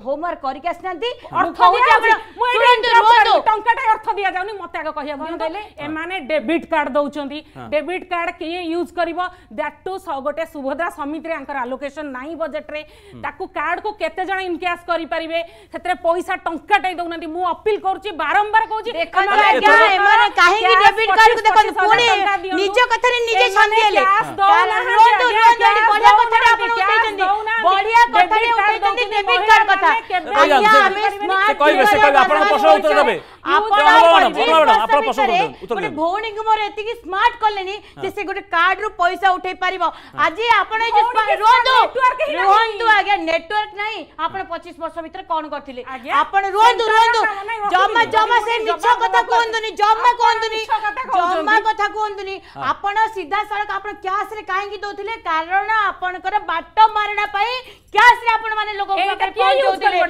homework करके आसनांती अर्थ हो तुरंत रोदो अर्थ दिया जाउनी मते आगे कहिया बन डेबिट कार्ड दउचंती डेबिट कार्ड के यूज करिवो दैट टू सब गोटे सुभद्रा समिति रे अंकर एलोकेशन कार्ड को केते जणा इनकेस करि परिवे सेतरे पैसा टंकाटा दउनांती मु अपील करूची बारंबार कहूची ए কথারে উঠাইছেন ডেবিট কার্ড কথা আজ্ঞা আমি স্মার্ট কই বেশি কই আপন প্রশ্ন উত্তর দেবে আপন আপন প্রশ্ন উত্তর দেবে ভৌণী কু মোর এতিকি স্মার্ট কলেনি যে সে গোটে কার্ড রু পয়সা উঠাই পারিব আজি আপন এই যে রোদু রোহন্তু আজ্ঞা নেটওয়ার্ক নাই আপন 25 বর্ষ ভিতরে কোন করতিলে আপন রোদু রোদু জমা জমা সে মিছ কথা কোন্দুনি জমা কোন্দুনি জমা কথা কোন্দুনি আপন সিধা সড়ক আপন ক্যাশ রে কাহিকি দউতিলে কারণ আপনকৰ বাট মারনা পাই क्या से आपण माने लोगो को